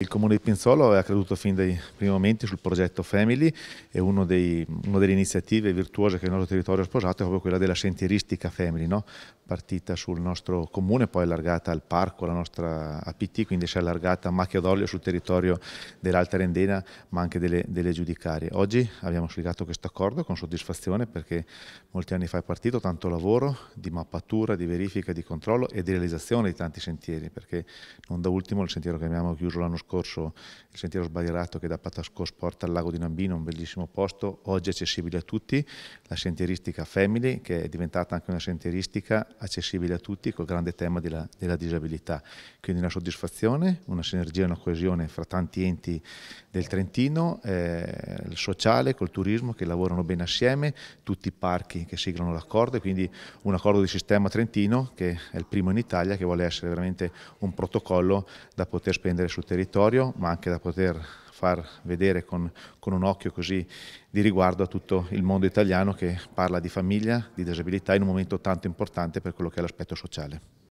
Il Comune di Pinzolo aveva creduto fin dai primi momenti sul progetto Family e una delle iniziative virtuose che il nostro territorio ha sposato è proprio quella della sentieristica Family, no? partita sul nostro comune, poi allargata al parco, la nostra APT, quindi si è allargata a macchia d'olio sul territorio dell'Alta Rendena, ma anche delle, delle, giudicarie. Oggi abbiamo spiegato questo accordo con soddisfazione perché molti anni fa è partito tanto lavoro di mappatura, di verifica, di controllo e di realizzazione di tanti sentieri, perché non da ultimo il sentiero che abbiamo chiuso l'anno scorso, il sentiero sbagliato che da Patascos porta al lago di Nambino, un bellissimo posto, oggi accessibile a tutti, la sentieristica Family che è diventata anche una sentieristica accessibile a tutti col grande tema della, della disabilità. Quindi una soddisfazione, una sinergia, una coesione fra tanti enti del Trentino, eh, il sociale, col turismo che lavorano bene assieme, tutti i parchi che siglano l'accordo e quindi un accordo di sistema trentino che è il primo in Italia che vuole essere veramente un protocollo da poter spendere sul territorio ma anche da poter far vedere con, con, un occhio così di riguardo a tutto il mondo italiano che parla di famiglia, di disabilità in un momento tanto importante per quello che è l'aspetto sociale.